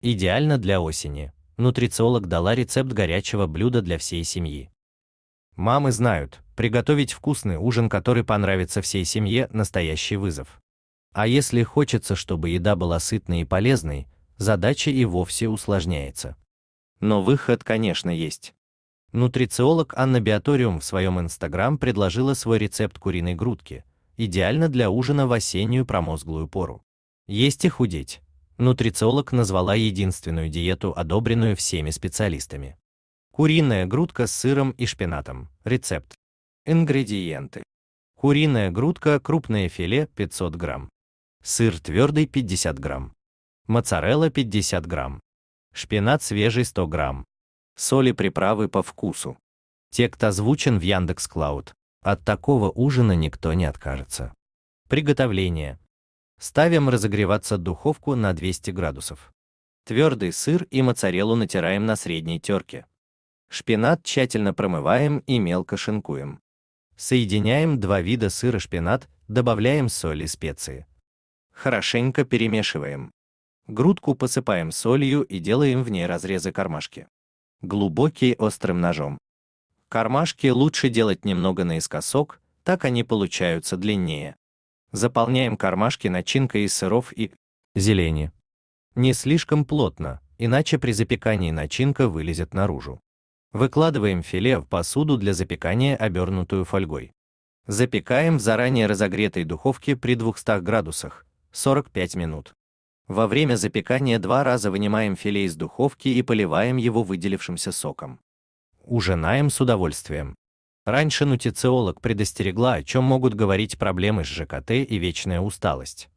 Идеально для осени. Нутрициолог дала рецепт горячего блюда для всей семьи. Мамы знают, приготовить вкусный ужин, который понравится всей семье, настоящий вызов. А если хочется, чтобы еда была сытной и полезной, задача и вовсе усложняется. Но выход, конечно, есть. Нутрициолог Анна Биаториум в своем инстаграм предложила свой рецепт куриной грудки, идеально для ужина в осеннюю промозглую пору. Есть и худеть нутрициолог назвала единственную диету, одобренную всеми специалистами. Куриная грудка с сыром и шпинатом. Рецепт. Ингредиенты. Куриная грудка, крупное филе 500 грамм. Сыр твердый 50 грамм. Моцарелла 50 грамм. Шпинат свежий 100 грамм. Соли приправы по вкусу. Текст озвучен в Яндекс.Клауд. От такого ужина никто не откажется. Приготовление. Ставим разогреваться духовку на 200 градусов. Твердый сыр и моцареллу натираем на средней терке. Шпинат тщательно промываем и мелко шинкуем. Соединяем два вида сыра шпинат, добавляем соль и специи. Хорошенько перемешиваем. Грудку посыпаем солью и делаем в ней разрезы кармашки. Глубокие острым ножом. Кармашки лучше делать немного наискосок, так они получаются длиннее. Заполняем кармашки начинкой из сыров и зелени. Не слишком плотно, иначе при запекании начинка вылезет наружу. Выкладываем филе в посуду для запекания, обернутую фольгой. Запекаем в заранее разогретой духовке при 200 градусах 45 минут. Во время запекания два раза вынимаем филе из духовки и поливаем его выделившимся соком. Ужинаем с удовольствием. Раньше нутрициолог предостерегла, о чем могут говорить проблемы с ЖКТ и вечная усталость.